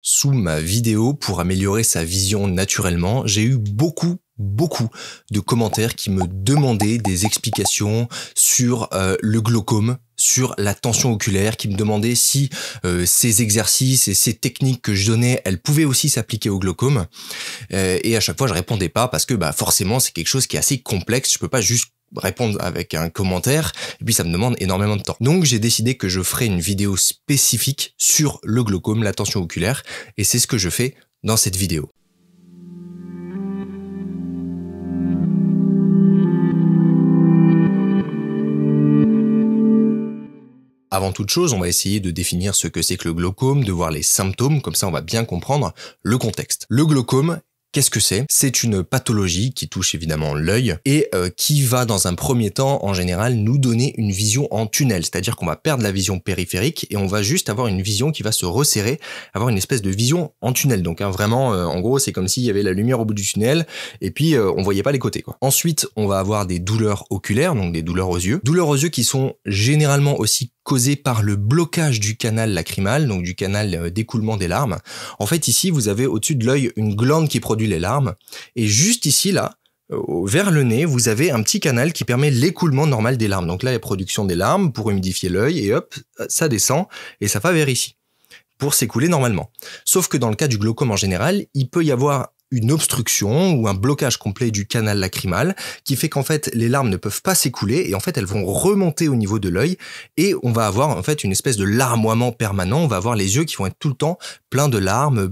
sous ma vidéo pour améliorer sa vision naturellement, j'ai eu beaucoup beaucoup de commentaires qui me demandaient des explications sur euh, le glaucome, sur la tension oculaire, qui me demandaient si euh, ces exercices et ces techniques que je donnais, elles pouvaient aussi s'appliquer au glaucome. Euh, et à chaque fois, je répondais pas parce que bah forcément, c'est quelque chose qui est assez complexe. Je peux pas juste répondre avec un commentaire et puis ça me demande énormément de temps. Donc j'ai décidé que je ferai une vidéo spécifique sur le glaucome, la tension oculaire et c'est ce que je fais dans cette vidéo. Avant toute chose, on va essayer de définir ce que c'est que le glaucome, de voir les symptômes, comme ça on va bien comprendre le contexte. Le glaucome Qu'est-ce que c'est C'est une pathologie qui touche évidemment l'œil et euh, qui va dans un premier temps en général nous donner une vision en tunnel, c'est-à-dire qu'on va perdre la vision périphérique et on va juste avoir une vision qui va se resserrer, avoir une espèce de vision en tunnel. Donc hein, vraiment, euh, en gros, c'est comme s'il y avait la lumière au bout du tunnel et puis euh, on voyait pas les côtés. Quoi. Ensuite, on va avoir des douleurs oculaires, donc des douleurs aux yeux, douleurs aux yeux qui sont généralement aussi causé par le blocage du canal lacrymal, donc du canal euh, d'écoulement des larmes. En fait, ici, vous avez au-dessus de l'œil une glande qui produit les larmes, et juste ici, là, euh, vers le nez, vous avez un petit canal qui permet l'écoulement normal des larmes. Donc là, la production des larmes pour humidifier l'œil, et hop, euh, ça descend, et ça va vers ici, pour s'écouler normalement. Sauf que dans le cas du glaucome en général, il peut y avoir une obstruction ou un blocage complet du canal lacrymal qui fait qu'en fait les larmes ne peuvent pas s'écouler et en fait elles vont remonter au niveau de l'œil et on va avoir en fait une espèce de larmoiement permanent, on va avoir les yeux qui vont être tout le temps pleins de larmes,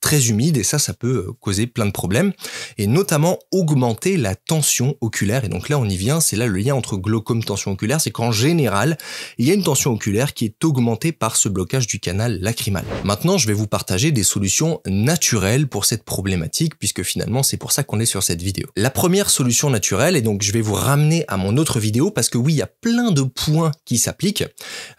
très humide et ça, ça peut euh, causer plein de problèmes et notamment augmenter la tension oculaire. Et donc là, on y vient, c'est là le lien entre glaucome tension oculaire, c'est qu'en général, il y a une tension oculaire qui est augmentée par ce blocage du canal lacrymal. Maintenant, je vais vous partager des solutions naturelles pour cette problématique puisque finalement, c'est pour ça qu'on est sur cette vidéo. La première solution naturelle, et donc je vais vous ramener à mon autre vidéo parce que oui, il y a plein de points qui s'appliquent.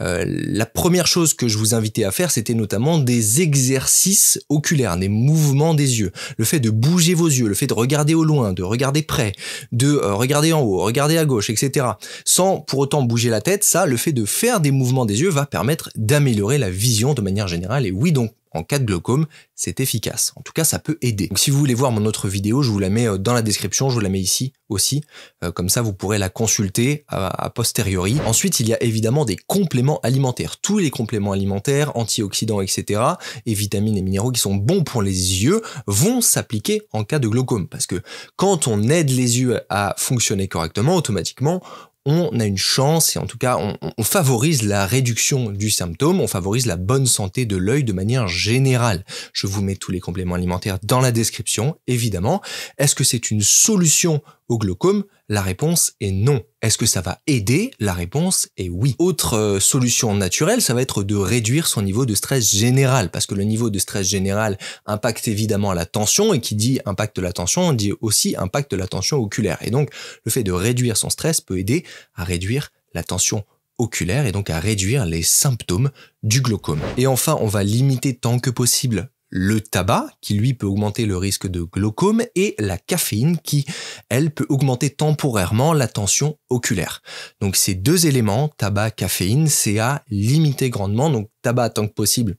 Euh, la première chose que je vous invitais à faire, c'était notamment des exercices oculaires des mouvements des yeux, le fait de bouger vos yeux, le fait de regarder au loin, de regarder près, de euh, regarder en haut, regarder à gauche, etc. Sans pour autant bouger la tête, ça, le fait de faire des mouvements des yeux va permettre d'améliorer la vision de manière générale. Et oui, donc en cas de glaucome, c'est efficace. En tout cas, ça peut aider. Donc, si vous voulez voir mon autre vidéo, je vous la mets euh, dans la description, je vous la mets ici aussi. Euh, comme ça, vous pourrez la consulter à euh, a posteriori. Ensuite, il y a évidemment des compléments alimentaires. Tous les compléments alimentaires, antioxydants, etc. et vitamines et minéraux qui sont bons pour les yeux vont s'appliquer en cas de glaucome. Parce que quand on aide les yeux à fonctionner correctement, automatiquement, on a une chance, et en tout cas, on, favorise la réduction du symptôme, on favorise la bonne santé de l'œil de manière générale. Je vous mets tous les compléments alimentaires dans la description, évidemment. Est-ce que c'est une solution au glaucome La réponse est non. Est-ce que ça va aider La réponse est oui. Autre euh, solution naturelle, ça va être de réduire son niveau de stress général, parce que le niveau de stress général impacte évidemment la tension, et qui dit impacte la tension, dit aussi impacte la tension oculaire. Et donc, le fait de réduire son stress peut aider à réduire la tension oculaire et donc à réduire les symptômes du glaucome. Et enfin, on va limiter tant que possible le tabac, qui lui peut augmenter le risque de glaucome, et la caféine, qui, elle, peut augmenter temporairement la tension oculaire. Donc ces deux éléments, tabac, caféine, c'est à limiter grandement. Donc tabac tant que possible,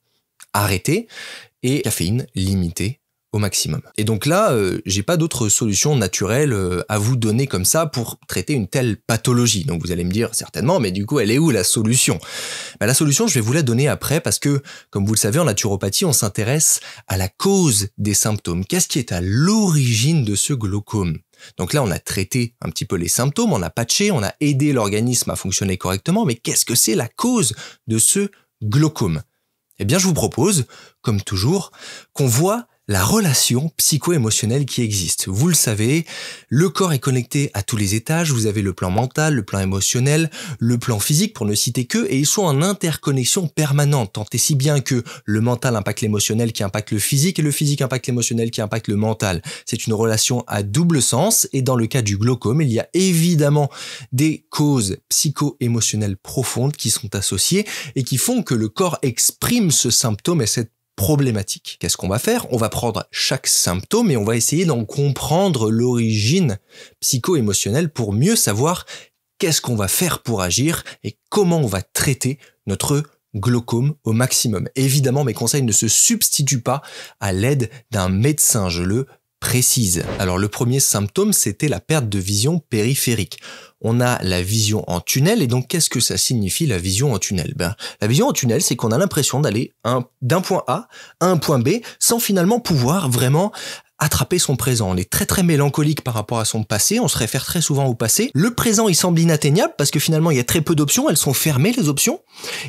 arrêté et caféine, limiter au maximum. Et donc là, euh, j'ai pas d'autres solutions naturelles euh, à vous donner comme ça pour traiter une telle pathologie. Donc vous allez me dire certainement, mais du coup, elle est où la solution bah, La solution, je vais vous la donner après parce que, comme vous le savez, en naturopathie, on s'intéresse à la cause des symptômes. Qu'est-ce qui est à l'origine de ce glaucome donc là, on a traité un petit peu les symptômes, on a patché, on a aidé l'organisme à fonctionner correctement, mais qu'est-ce que c'est la cause de ce glaucome Eh bien, je vous propose, comme toujours, qu'on voit la relation psycho-émotionnelle qui existe. Vous le savez, le corps est connecté à tous les étages, vous avez le plan mental, le plan émotionnel, le plan physique pour ne citer que, et ils sont en interconnexion permanente, tant et si bien que le mental impacte l'émotionnel qui impacte le physique, et le physique impacte l'émotionnel qui impacte le mental. C'est une relation à double sens, et dans le cas du glaucome, il y a évidemment des causes psycho-émotionnelles profondes qui sont associées et qui font que le corps exprime ce symptôme et cette problématique. Qu'est-ce qu'on va faire On va prendre chaque symptôme et on va essayer d'en comprendre l'origine psycho-émotionnelle pour mieux savoir qu'est-ce qu'on va faire pour agir et comment on va traiter notre glaucome au maximum. Évidemment, mes conseils ne se substituent pas à l'aide d'un médecin, je le Précise. Alors le premier symptôme, c'était la perte de vision périphérique. On a la vision en tunnel, et donc qu'est-ce que ça signifie la vision en tunnel ben, La vision en tunnel, c'est qu'on a l'impression d'aller d'un point A à un point B sans finalement pouvoir vraiment attraper son présent. On est très très mélancolique par rapport à son passé, on se réfère très souvent au passé. Le présent, il semble inatteignable parce que finalement, il y a très peu d'options, elles sont fermées les options.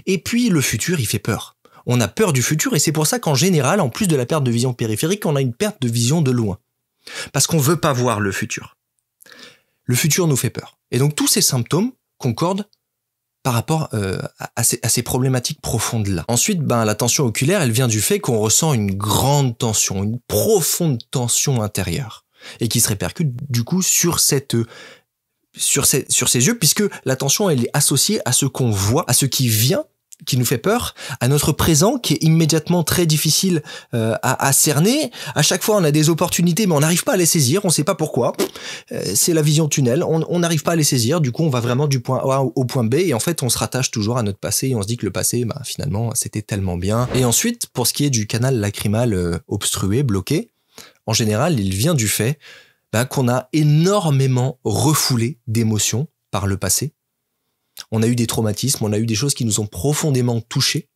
Et puis le futur, il fait peur. On a peur du futur et c'est pour ça qu'en général, en plus de la perte de vision périphérique, on a une perte de vision de loin. Parce qu'on veut pas voir le futur. Le futur nous fait peur. Et donc tous ces symptômes concordent par rapport euh, à, ces, problématiques profondes-là. Ensuite, ben, la tension oculaire, elle vient du fait qu'on ressent une grande tension, une profonde tension intérieure, et qui se répercute du coup sur cette... Sur ces, sur yeux, puisque la tension, elle est associée à ce qu'on voit, à ce qui vient qui nous fait peur, à notre présent qui est immédiatement très difficile euh, à, cerner. À chaque fois, on a des opportunités, mais on n'arrive pas à les saisir. On ne sait pas pourquoi. Euh, c'est la vision tunnel. On n'arrive pas à les saisir. Du coup, on va vraiment du point A au point B et en fait, on se rattache toujours à notre passé et on se dit que le passé, bah, finalement, c'était tellement bien. Et ensuite, pour ce qui est du canal lacrymal euh, obstrué, bloqué, en général, il vient du fait bah, qu'on a énormément refoulé d'émotions par le passé on a eu des traumatismes, on a eu des choses qui nous ont profondément touchés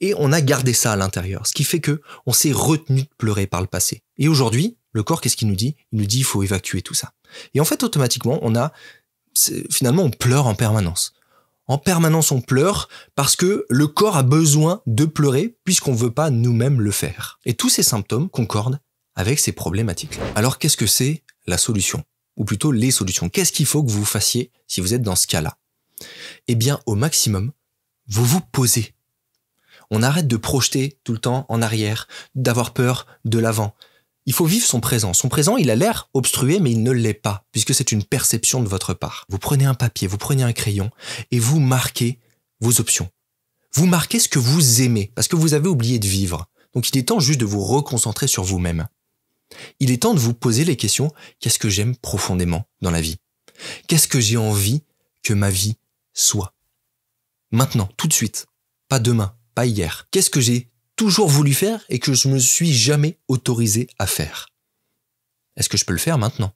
et on a gardé ça à l'intérieur, ce qui fait que on s'est retenu de pleurer par le passé. Et aujourd'hui, le corps, qu'est-ce qu'il nous dit Il nous dit il faut évacuer tout ça. Et en fait, automatiquement, on a finalement on pleure en permanence. En permanence, on pleure parce que le corps a besoin de pleurer puisqu'on ne veut pas nous-mêmes le faire. Et tous ces symptômes concordent avec ces problématiques. Alors qu'est-ce que c'est la solution Ou plutôt les solutions Qu'est-ce qu'il faut que vous fassiez si vous êtes dans ce cas-là eh bien, au maximum, vous vous posez. On arrête de projeter tout le temps en arrière, d'avoir peur de l'avant. Il faut vivre son présent. Son présent, il a l'air obstrué, mais il ne l'est pas, puisque c'est une perception de votre part. Vous prenez un papier, vous prenez un crayon, et vous marquez vos options. Vous marquez ce que vous aimez, parce que vous avez oublié de vivre. Donc il est temps juste de vous reconcentrer sur vous-même. Il est temps de vous poser les questions, qu'est-ce que j'aime profondément dans la vie Qu'est-ce que j'ai envie que ma vie soit. Maintenant, tout de suite. Pas demain, pas hier. Qu'est-ce que j'ai toujours voulu faire et que je me suis jamais autorisé à faire Est-ce que je peux le faire maintenant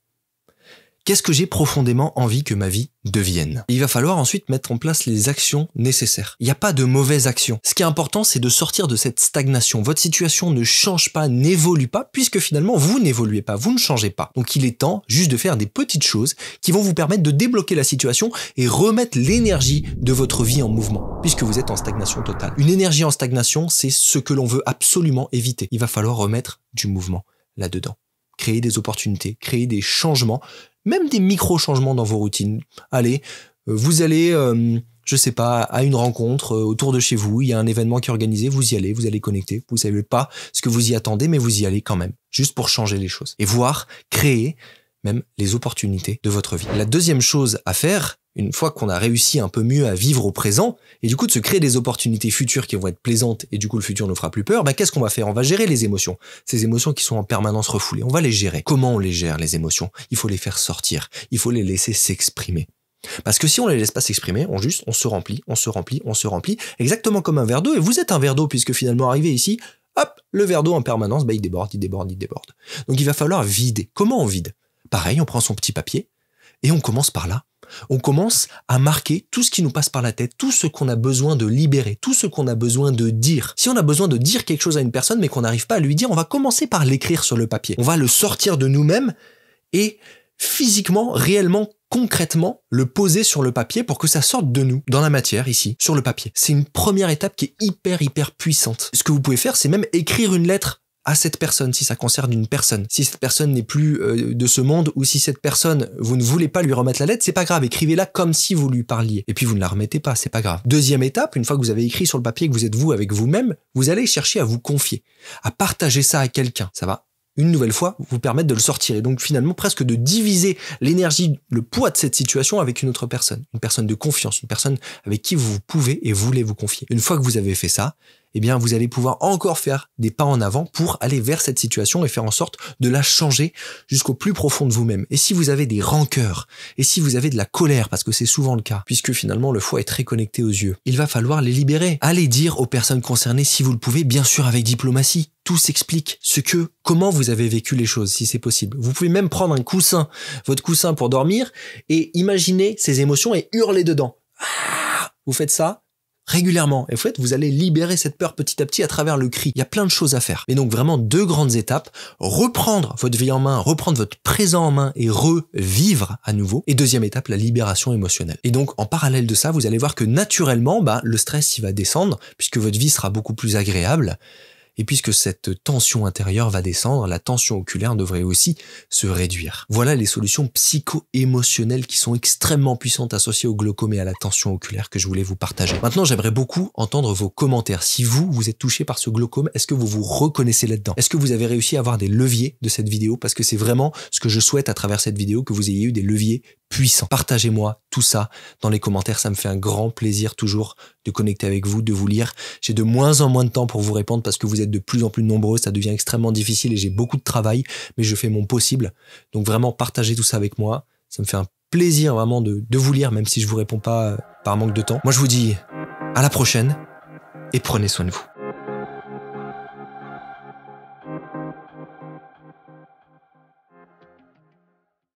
Qu'est-ce que j'ai profondément envie que ma vie devienne Il va falloir ensuite mettre en place les actions nécessaires. Il n'y a pas de mauvaises actions. Ce qui est important, c'est de sortir de cette stagnation. Votre situation ne change pas, n'évolue pas, puisque finalement, vous n'évoluez pas, vous ne changez pas. Donc il est temps juste de faire des petites choses qui vont vous permettre de débloquer la situation et remettre l'énergie de votre vie en mouvement, puisque vous êtes en stagnation totale. Une énergie en stagnation, c'est ce que l'on veut absolument éviter. Il va falloir remettre du mouvement là-dedans créer des opportunités, créer des changements même des micro-changements dans vos routines. Allez, euh, vous allez, euh, je sais pas, à une rencontre euh, autour de chez vous, il y a un événement qui est organisé, vous y allez, vous allez connecter, vous savez pas ce que vous y attendez, mais vous y allez quand même, juste pour changer les choses et voir créer même les opportunités de votre vie. La deuxième chose à faire, une fois qu'on a réussi un peu mieux à vivre au présent, et du coup de se créer des opportunités futures qui vont être plaisantes, et du coup le futur nous fera plus peur, bah, qu'est-ce qu'on va faire On va gérer les émotions. Ces émotions qui sont en permanence refoulées, on va les gérer. Comment on les gère, les émotions Il faut les faire sortir, il faut les laisser s'exprimer. Parce que si on les laisse pas s'exprimer, on juste, on se remplit, on se remplit, on se remplit, exactement comme un verre d'eau, et vous êtes un verre d'eau, puisque finalement arrivé ici, hop, le verre d'eau en permanence, bah, il déborde, il déborde, il déborde. Donc il va falloir vider. Comment on vide Pareil, on prend son petit papier, et on commence par là on commence à marquer tout ce qui nous passe par la tête, tout ce qu'on a besoin de libérer, tout ce qu'on a besoin de dire. Si on a besoin de dire quelque chose à une personne mais qu'on n'arrive pas à lui dire, on va commencer par l'écrire sur le papier. On va le sortir de nous-mêmes et physiquement, réellement, concrètement, le poser sur le papier pour que ça sorte de nous, dans la matière ici, sur le papier. C'est une première étape qui est hyper, hyper puissante. Ce que vous pouvez faire, c'est même écrire une lettre à cette personne, si ça concerne une personne. Si cette personne n'est plus euh, de ce monde ou si cette personne, vous ne voulez pas lui remettre la lettre, c'est pas grave, écrivez-la comme si vous lui parliez. Et puis vous ne la remettez pas, c'est pas grave. Deuxième étape, une fois que vous avez écrit sur le papier que vous êtes vous avec vous-même, vous allez chercher à vous confier, à partager ça à quelqu'un. Ça va une nouvelle fois vous permettre de le sortir et donc finalement presque de diviser l'énergie, le poids de cette situation avec une autre personne, une personne de confiance, une personne avec qui vous pouvez et voulez vous confier. Une fois que vous avez fait ça, eh bien vous allez pouvoir encore faire des pas en avant pour aller vers cette situation et faire en sorte de la changer jusqu'au plus profond de vous-même. Et si vous avez des rancœurs, et si vous avez de la colère, parce que c'est souvent le cas, puisque finalement le foie est très connecté aux yeux, il va falloir les libérer. Allez dire aux personnes concernées si vous le pouvez, bien sûr avec diplomatie tout s'explique, ce que, comment vous avez vécu les choses, si c'est possible. Vous pouvez même prendre un coussin, votre coussin pour dormir, et imaginer ces émotions et hurler dedans. Ah, vous faites ça régulièrement. Et en fait, vous allez libérer cette peur petit à petit à travers le cri. Il y a plein de choses à faire. Et donc vraiment deux grandes étapes. Reprendre votre vie en main, reprendre votre présent en main et revivre à nouveau. Et deuxième étape, la libération émotionnelle. Et donc en parallèle de ça, vous allez voir que naturellement, bah, le stress il va descendre puisque votre vie sera beaucoup plus agréable. Et puisque cette tension intérieure va descendre, la tension oculaire devrait aussi se réduire. Voilà les solutions psycho-émotionnelles qui sont extrêmement puissantes associées au glaucome et à la tension oculaire que je voulais vous partager. Maintenant, j'aimerais beaucoup entendre vos commentaires. Si vous, vous êtes touché par ce glaucome, est-ce que vous vous reconnaissez là-dedans Est-ce que vous avez réussi à avoir des leviers de cette vidéo Parce que c'est vraiment ce que je souhaite à travers cette vidéo, que vous ayez eu des leviers puissant. Partagez-moi tout ça dans les commentaires, ça me fait un grand plaisir toujours de connecter avec vous, de vous lire. J'ai de moins en moins de temps pour vous répondre parce que vous êtes de plus en plus nombreux, ça devient extrêmement difficile et j'ai beaucoup de travail, mais je fais mon possible. Donc vraiment, partagez tout ça avec moi, ça me fait un plaisir vraiment de, de vous lire, même si je vous réponds pas euh, par manque de temps. Moi, je vous dis à la prochaine et prenez soin de vous.